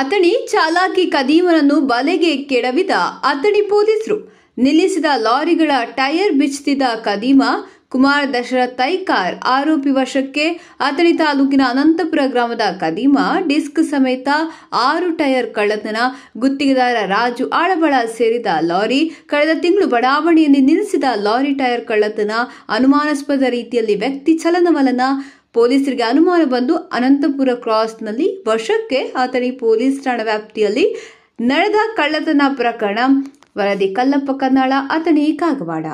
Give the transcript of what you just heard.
ಅತಣಿ ಚಾಲಾಕಿ ಕದೀಮನನ್ನು ಬಲೆಗೆ ಕೆಡವಿದ ಅತಣಿ ಪೊಲೀಸರು ನಿಲ್ಲಿಸಿದ ಲಾರಿಗಳ ಟೈರ್ ಬಿಚ್ಚಿದ ಕದೀಮ ಕುಮಾರ್ ದಶರಥ್ ತೈಕಾರ್ ಆರೋಪಿ ವಶಕ್ಕೆ ಅಥಣಿ ತಾಲೂಕಿನ ಅನಂತಪುರ ಗ್ರಾಮದ ಕದೀಮ ಡಿಸ್ಕ್ ಸಮೇತ ಆರು ಟೈರ್ ಕಳ್ಳತನ ಗುತ್ತಿಗೆದಾರ ರಾಜು ಆಳಬಳ ಸೇರಿದ ಲಾರಿ ಕಳೆದ ತಿಂಗಳು ಬಡಾವಣೆಯಲ್ಲಿ ನಿಲ್ಲಿಸಿದ ಲಾರಿ ಟೈರ್ ಕಳ್ಳತನ ಅನುಮಾನಾಸ್ಪದ ರೀತಿಯಲ್ಲಿ ವ್ಯಕ್ತಿ ಚಲನವಲನ ಪೊಲೀಸರಿಗೆ ಅನುಮಾನ ಬಂದು ಅನಂತಪುರ ಕ್ರಾಸ್ನಲ್ಲಿ ವಶಕ್ಕೆ ಆತನಿ ಪೊಲೀಸ್ ಠಾಣಾ ವ್ಯಾಪ್ತಿಯಲ್ಲಿ ನಡೆದ ಕಳ್ಳತನ ಪ್ರಕರಣ ವರದಿ ಕಲ್ಲಪ್ಪ ಕನ್ನಾಳ ಅಥಣಿ ಕಾಗವಾಡ